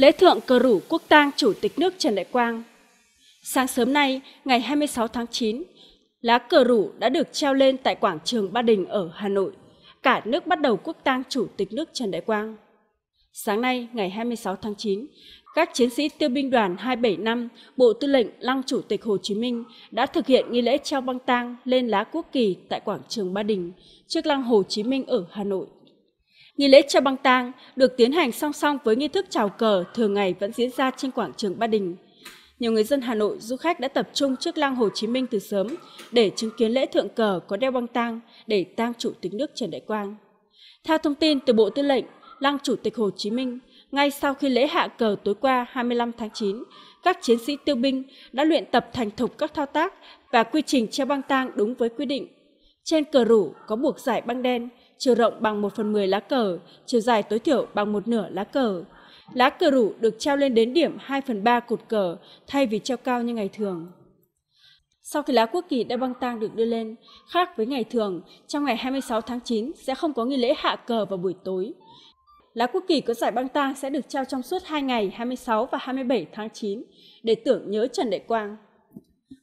lễ thượng cờ rủ quốc tang Chủ tịch nước Trần Đại Quang. Sáng sớm nay, ngày 26 tháng 9, lá cờ rủ đã được treo lên tại quảng trường Ba Đình ở Hà Nội. Cả nước bắt đầu quốc tang Chủ tịch nước Trần Đại Quang. Sáng nay, ngày 26 tháng 9, các chiến sĩ tiêu binh đoàn 275, Bộ Tư lệnh Lăng Chủ tịch Hồ Chí Minh đã thực hiện nghi lễ treo băng tang lên lá quốc kỳ tại quảng trường Ba Đình trước Lăng Hồ Chí Minh ở Hà Nội. Nghi lễ treo băng tang được tiến hành song song với nghi thức chào cờ thường ngày vẫn diễn ra trên quảng trường Ba Đình. Nhiều người dân Hà Nội, du khách đã tập trung trước lăng Hồ Chí Minh từ sớm để chứng kiến lễ thượng cờ có đeo băng tang để tang chủ tịch nước Trần Đại Quang. Theo thông tin từ Bộ Tư lệnh, lăng Chủ tịch Hồ Chí Minh, ngay sau khi lễ hạ cờ tối qua 25 tháng 9, các chiến sĩ tiêu binh đã luyện tập thành thục các thao tác và quy trình treo băng tang đúng với quy định. Trên cờ rủ có buộc giải băng đen chiều rộng bằng 1 phần 10 lá cờ, chiều dài tối thiểu bằng một nửa lá cờ. Lá cờ rủ được treo lên đến điểm 2 phần 3 cột cờ thay vì treo cao như ngày thường. Sau khi lá quốc kỳ đã băng tang được đưa lên, khác với ngày thường, trong ngày 26 tháng 9 sẽ không có nghi lễ hạ cờ vào buổi tối. Lá quốc kỳ có giải băng tang sẽ được treo trong suốt 2 ngày 26 và 27 tháng 9 để tưởng nhớ Trần Đại Quang.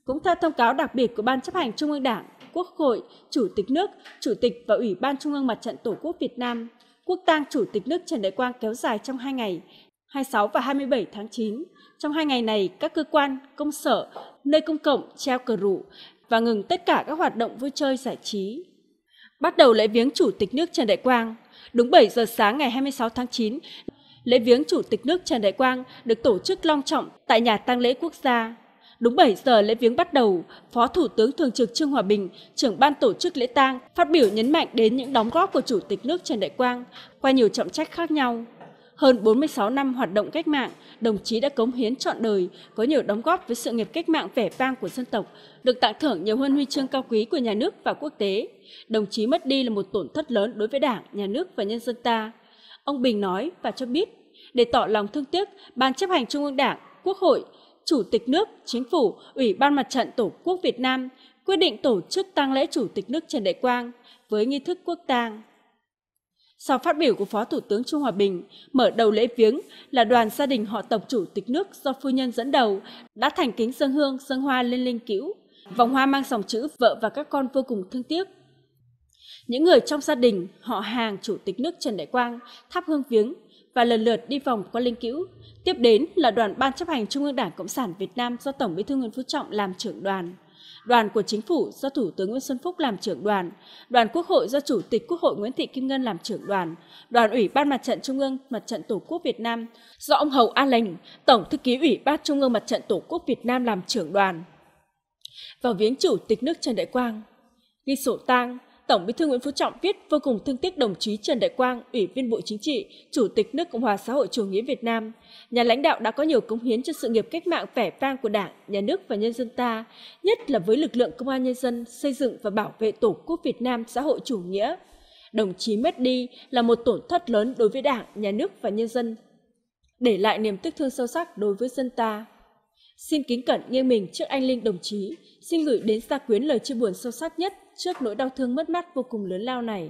Cũng theo thông cáo đặc biệt của Ban chấp hành Trung ương Đảng, Quốc hội, Chủ tịch nước, Chủ tịch và Ủy ban Trung ương Mặt trận Tổ quốc Việt Nam, quốc tang Chủ tịch nước Trần Đại Quang kéo dài trong 2 ngày, 26 và 27 tháng 9. Trong hai ngày này, các cơ quan, công sở, nơi công cộng treo cờ rủ và ngừng tất cả các hoạt động vui chơi giải trí. Bắt đầu lễ viếng Chủ tịch nước Trần Đại Quang, đúng 7 giờ sáng ngày 26 tháng 9, lễ viếng Chủ tịch nước Trần Đại Quang được tổ chức long trọng tại nhà tang lễ quốc gia Đúng 7 giờ lễ viếng bắt đầu, Phó Thủ tướng Thường trực Trương Hòa Bình, trưởng ban tổ chức lễ tang, phát biểu nhấn mạnh đến những đóng góp của Chủ tịch nước Trần Đại Quang qua nhiều trọng trách khác nhau. Hơn 46 năm hoạt động cách mạng, đồng chí đã cống hiến trọn đời, có nhiều đóng góp với sự nghiệp cách mạng vẻ vang của dân tộc, được tặng thưởng nhiều huân huy chương cao quý của nhà nước và quốc tế. Đồng chí mất đi là một tổn thất lớn đối với Đảng, nhà nước và nhân dân ta. Ông Bình nói và cho biết, để tỏ lòng thương tiếc, Ban chấp hành Trung ương Đảng, Quốc hội Chủ tịch nước, Chính phủ, Ủy ban Mặt trận Tổ quốc Việt Nam quyết định tổ chức tang lễ Chủ tịch nước Trần Đại Quang với nghi thức quốc tang. Sau phát biểu của Phó Thủ tướng Trung Hòa Bình, mở đầu lễ viếng là đoàn gia đình họ tộc Chủ tịch nước do phu nhân dẫn đầu đã thành kính dân hương, dân hoa lên linh cữu. Vòng hoa mang dòng chữ vợ và các con vô cùng thương tiếc. Những người trong gia đình, họ hàng Chủ tịch nước Trần Đại Quang thắp hương viếng và lần lượt đi vòng qua linh cữu. Tiếp đến là đoàn Ban chấp hành Trung ương Đảng Cộng sản Việt Nam do Tổng bí thư Nguyễn Phú Trọng làm trưởng đoàn. Đoàn của chính phủ do Thủ tướng Nguyễn Xuân Phúc làm trưởng đoàn, đoàn Quốc hội do Chủ tịch Quốc hội Nguyễn Thị Kim Ngân làm trưởng đoàn, đoàn Ủy ban Mặt trận Trung ương Mặt trận Tổ quốc Việt Nam do ông Hầu a Lành, Tổng thư ký Ủy ban Trung ương Mặt trận Tổ quốc Việt Nam làm trưởng đoàn. Vào viếng Chủ tịch nước Trần Đại Quang, ghi sổ tang, Tổng Bí thư Nguyễn Phú Trọng viết vô cùng thương tiếc đồng chí Trần Đại Quang, Ủy viên Bộ Chính trị, Chủ tịch nước Cộng hòa xã hội chủ nghĩa Việt Nam. Nhà lãnh đạo đã có nhiều cống hiến cho sự nghiệp cách mạng vẻ vang của Đảng, Nhà nước và nhân dân ta, nhất là với lực lượng công an nhân dân xây dựng và bảo vệ Tổ quốc Việt Nam xã hội chủ nghĩa. Đồng chí mất đi là một tổn thất lớn đối với Đảng, Nhà nước và nhân dân, để lại niềm tiếc thương sâu sắc đối với dân ta. Xin kính cẩn nghiêng mình trước anh linh đồng chí, xin gửi đến gia quyến lời chia buồn sâu sắc nhất trước nỗi đau thương mất mát vô cùng lớn lao này.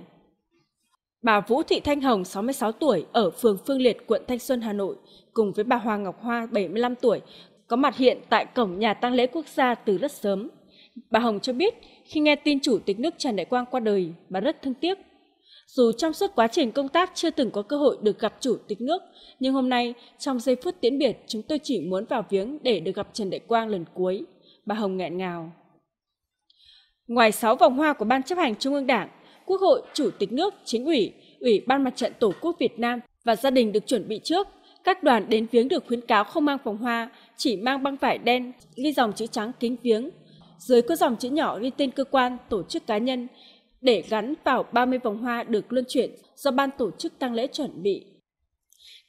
Bà Vũ Thị Thanh Hồng, 66 tuổi, ở phường Phương Liệt, quận Thanh Xuân, Hà Nội, cùng với bà Hoàng Ngọc Hoa, 75 tuổi, có mặt hiện tại cổng nhà tang lễ quốc gia từ rất sớm. Bà Hồng cho biết, khi nghe tin Chủ tịch nước Trần Đại Quang qua đời, bà rất thương tiếc dù trong suốt quá trình công tác chưa từng có cơ hội được gặp chủ tịch nước, nhưng hôm nay, trong giây phút tiễn biệt, chúng tôi chỉ muốn vào viếng để được gặp Trần Đại Quang lần cuối. Bà Hồng nghẹn ngào. Ngoài 6 vòng hoa của Ban chấp hành Trung ương Đảng, Quốc hội, Chủ tịch nước, Chính ủy, Ủy ban Mặt trận Tổ quốc Việt Nam và gia đình được chuẩn bị trước, các đoàn đến viếng được khuyến cáo không mang vòng hoa, chỉ mang băng vải đen, ghi dòng chữ trắng kính viếng. Dưới có dòng chữ nhỏ ghi tên cơ quan, tổ chức cá nhân, để gắn vào 30 vòng hoa được luân chuyển do ban tổ chức tăng lễ chuẩn bị.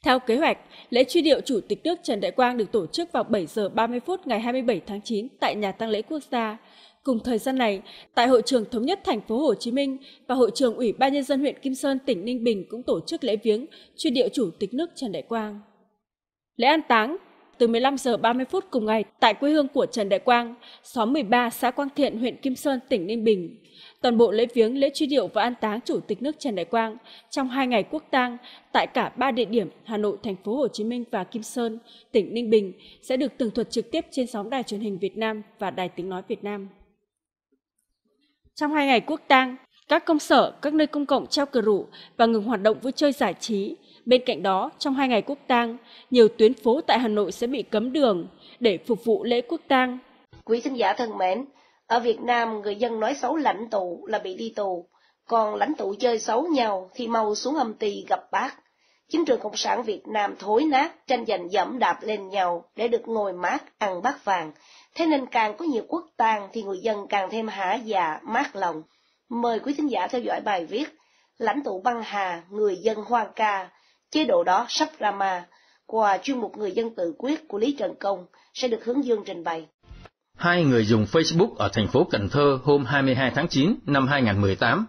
Theo kế hoạch, lễ truy điệu Chủ tịch nước Trần Đại Quang được tổ chức vào 7 giờ 30 phút ngày 27 tháng 9 tại nhà tăng lễ quốc gia. Cùng thời gian này, tại hội trường thống nhất thành phố Hồ Chí Minh và hội trường Ủy ban nhân dân huyện Kim Sơn tỉnh Ninh Bình cũng tổ chức lễ viếng truy điệu Chủ tịch nước Trần Đại Quang. Lễ an táng từ 15 giờ 30 phút cùng ngày tại quê hương của Trần Đại Quang, xóm 13, xã Quang Thiện, huyện Kim Sơn, tỉnh Ninh Bình. Toàn bộ lễ viếng, lễ truy điệu và an táng Chủ tịch nước Trần Đại Quang trong hai ngày quốc tang tại cả ba địa điểm Hà Nội, Thành phố Hồ Chí Minh và Kim Sơn, tỉnh Ninh Bình sẽ được tường thuật trực tiếp trên sóng đài truyền hình Việt Nam và đài tiếng nói Việt Nam. Trong hai ngày quốc tang, các công sở, các nơi công cộng treo cờ rủ và ngừng hoạt động vui chơi giải trí. Bên cạnh đó, trong hai ngày quốc tang, nhiều tuyến phố tại Hà Nội sẽ bị cấm đường để phục vụ lễ quốc tang. Quý khán giả thân mến, ở Việt Nam người dân nói xấu lãnh tụ là bị đi tù, còn lãnh tụ chơi xấu nhau thì mau xuống âm tì gặp bác. Chính trường Cộng sản Việt Nam thối nát, tranh giành dẫm đạp lên nhau để được ngồi mát, ăn bát vàng. Thế nên càng có nhiều quốc tang thì người dân càng thêm hả dạ, mát lòng. Mời quý thính giả theo dõi bài viết Lãnh tụ băng hà, người dân hoang ca, chế độ đó sắp ra mà qua chuyên mục Người dân tự quyết của Lý Trần Công sẽ được hướng dương trình bày. Hai người dùng Facebook ở thành phố Cần Thơ hôm 22 tháng 9 năm 2018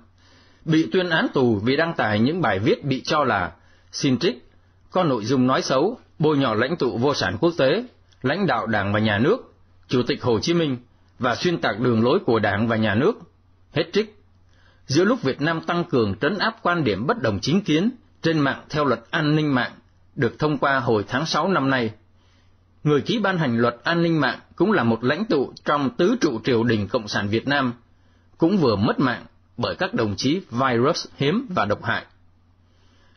bị tuyên án tù vì đăng tải những bài viết bị cho là xin trích, có nội dung nói xấu, bôi nhọ lãnh tụ vô sản quốc tế, lãnh đạo đảng và nhà nước, Chủ tịch Hồ Chí Minh và xuyên tạc đường lối của đảng và nhà nước. Hết trích giữa lúc Việt Nam tăng cường trấn áp quan điểm bất đồng chính kiến trên mạng theo luật an ninh mạng được thông qua hồi tháng 6 năm nay. Người ký ban hành luật an ninh mạng cũng là một lãnh tụ trong tứ trụ triều đình Cộng sản Việt Nam, cũng vừa mất mạng bởi các đồng chí virus hiếm và độc hại.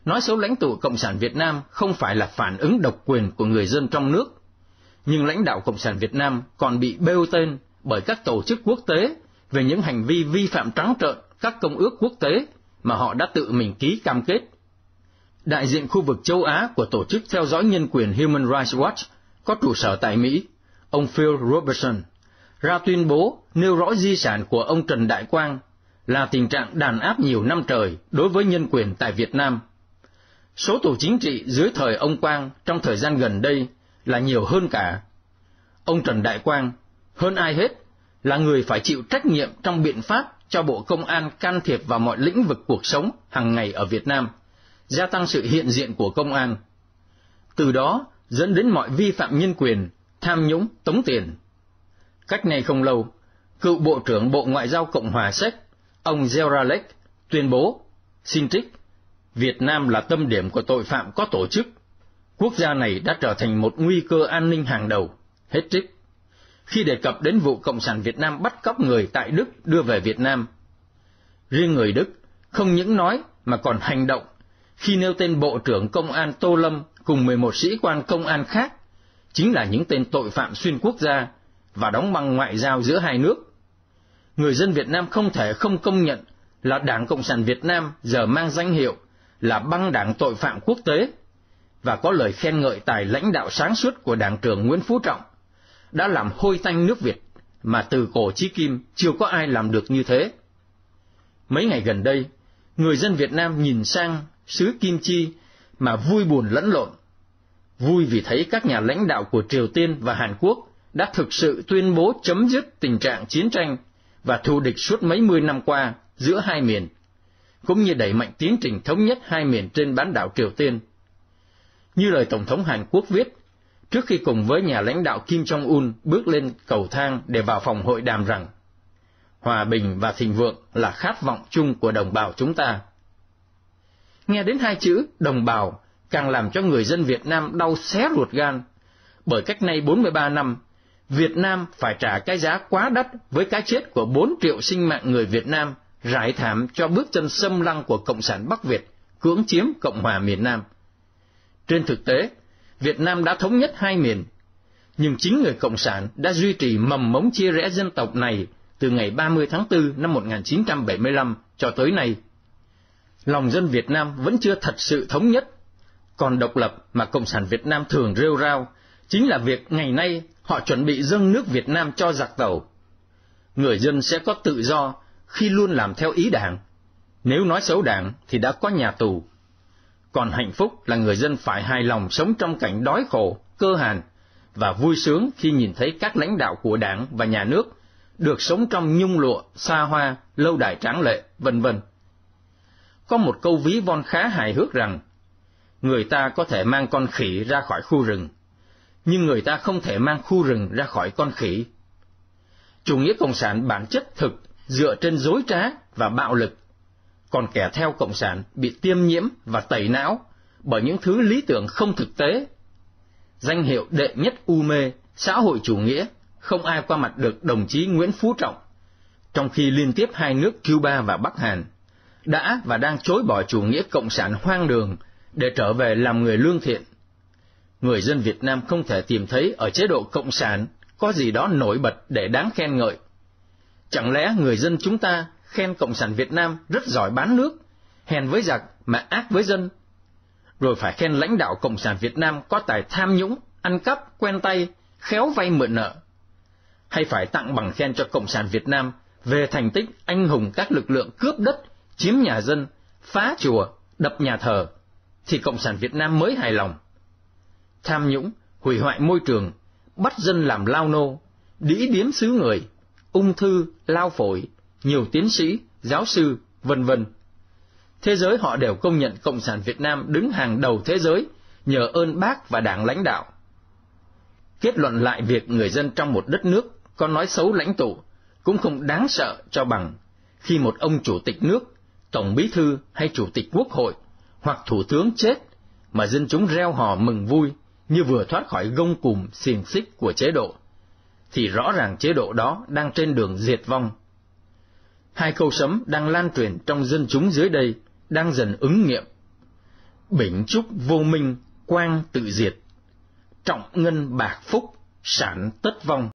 Nói xấu lãnh tụ Cộng sản Việt Nam không phải là phản ứng độc quyền của người dân trong nước, nhưng lãnh đạo Cộng sản Việt Nam còn bị bêu tên bởi các tổ chức quốc tế về những hành vi vi phạm trắng trợn các công ước quốc tế mà họ đã tự mình ký cam kết. Đại diện khu vực châu Á của Tổ chức Theo dõi Nhân quyền Human Rights Watch có trụ sở tại Mỹ, ông Phil Robertson, ra tuyên bố nêu rõ di sản của ông Trần Đại Quang là tình trạng đàn áp nhiều năm trời đối với nhân quyền tại Việt Nam. Số tù chính trị dưới thời ông Quang trong thời gian gần đây là nhiều hơn cả. Ông Trần Đại Quang, hơn ai hết, là người phải chịu trách nhiệm trong biện pháp cho Bộ Công an can thiệp vào mọi lĩnh vực cuộc sống hàng ngày ở Việt Nam, gia tăng sự hiện diện của công an. Từ đó dẫn đến mọi vi phạm nhân quyền, tham nhũng, tống tiền. Cách này không lâu, cựu Bộ trưởng Bộ Ngoại giao Cộng hòa Séc, ông Zeralek, tuyên bố, xin trích, Việt Nam là tâm điểm của tội phạm có tổ chức. Quốc gia này đã trở thành một nguy cơ an ninh hàng đầu. Hết trích khi đề cập đến vụ Cộng sản Việt Nam bắt cóc người tại Đức đưa về Việt Nam. Riêng người Đức không những nói mà còn hành động khi nêu tên Bộ trưởng Công an Tô Lâm cùng 11 sĩ quan công an khác chính là những tên tội phạm xuyên quốc gia và đóng băng ngoại giao giữa hai nước. Người dân Việt Nam không thể không công nhận là Đảng Cộng sản Việt Nam giờ mang danh hiệu là băng đảng tội phạm quốc tế và có lời khen ngợi tài lãnh đạo sáng suốt của Đảng trưởng Nguyễn Phú Trọng đã làm hôi tanh nước Việt, mà từ cổ chí kim chưa có ai làm được như thế. Mấy ngày gần đây, người dân Việt Nam nhìn sang xứ Kim Chi mà vui buồn lẫn lộn. Vui vì thấy các nhà lãnh đạo của Triều Tiên và Hàn Quốc đã thực sự tuyên bố chấm dứt tình trạng chiến tranh và thù địch suốt mấy mươi năm qua giữa hai miền, cũng như đẩy mạnh tiến trình thống nhất hai miền trên bán đảo Triều Tiên. Như lời Tổng thống Hàn Quốc viết trước khi cùng với nhà lãnh đạo Kim Jong-un bước lên cầu thang để vào phòng hội đàm rằng Hòa bình và thịnh vượng là khát vọng chung của đồng bào chúng ta. Nghe đến hai chữ đồng bào càng làm cho người dân Việt Nam đau xé ruột gan, bởi cách nay 43 năm, Việt Nam phải trả cái giá quá đắt với cái chết của 4 triệu sinh mạng người Việt Nam rải thảm cho bước chân xâm lăng của Cộng sản Bắc Việt, cưỡng chiếm Cộng hòa miền Nam. Trên thực tế, Việt Nam đã thống nhất hai miền, nhưng chính người Cộng sản đã duy trì mầm mống chia rẽ dân tộc này từ ngày 30 tháng 4 năm 1975 cho tới nay. Lòng dân Việt Nam vẫn chưa thật sự thống nhất, còn độc lập mà Cộng sản Việt Nam thường rêu rao chính là việc ngày nay họ chuẩn bị dâng nước Việt Nam cho giặc tàu. Người dân sẽ có tự do khi luôn làm theo ý đảng. Nếu nói xấu đảng thì đã có nhà tù còn hạnh phúc là người dân phải hài lòng sống trong cảnh đói khổ, cơ hàn và vui sướng khi nhìn thấy các lãnh đạo của đảng và nhà nước được sống trong nhung lụa, xa hoa, lâu đài tráng lệ, vân vân. Có một câu ví von khá hài hước rằng, người ta có thể mang con khỉ ra khỏi khu rừng, nhưng người ta không thể mang khu rừng ra khỏi con khỉ. Chủ nghĩa cộng sản bản chất thực dựa trên dối trá và bạo lực còn kẻ theo cộng sản bị tiêm nhiễm và tẩy não bởi những thứ lý tưởng không thực tế. Danh hiệu đệ nhất u mê, xã hội chủ nghĩa, không ai qua mặt được đồng chí Nguyễn Phú Trọng, trong khi liên tiếp hai nước Cuba và Bắc Hàn đã và đang chối bỏ chủ nghĩa cộng sản hoang đường để trở về làm người lương thiện. Người dân Việt Nam không thể tìm thấy ở chế độ cộng sản có gì đó nổi bật để đáng khen ngợi. Chẳng lẽ người dân chúng ta khen Cộng sản Việt Nam rất giỏi bán nước, hèn với giặc mà ác với dân. Rồi phải khen lãnh đạo Cộng sản Việt Nam có tài tham nhũng, ăn cắp, quen tay, khéo vay mượn nợ. Hay phải tặng bằng khen cho Cộng sản Việt Nam về thành tích anh hùng các lực lượng cướp đất, chiếm nhà dân, phá chùa, đập nhà thờ, thì Cộng sản Việt Nam mới hài lòng. Tham nhũng, hủy hoại môi trường, bắt dân làm lao nô, đĩ điếm xứ người, ung thư, lao phổi, nhiều tiến sĩ, giáo sư, vân vân. Thế giới họ đều công nhận Cộng sản Việt Nam đứng hàng đầu thế giới nhờ ơn bác và đảng lãnh đạo. Kết luận lại việc người dân trong một đất nước có nói xấu lãnh tụ cũng không đáng sợ cho bằng khi một ông chủ tịch nước, tổng bí thư hay chủ tịch quốc hội hoặc thủ tướng chết mà dân chúng reo hò mừng vui như vừa thoát khỏi gông cùm xiềng xích của chế độ thì rõ ràng chế độ đó đang trên đường diệt vong hai câu sấm đang lan truyền trong dân chúng dưới đây đang dần ứng nghiệm. Bỉnh trúc vô minh, quang tự diệt, trọng ngân bạc phúc, sản tất vong.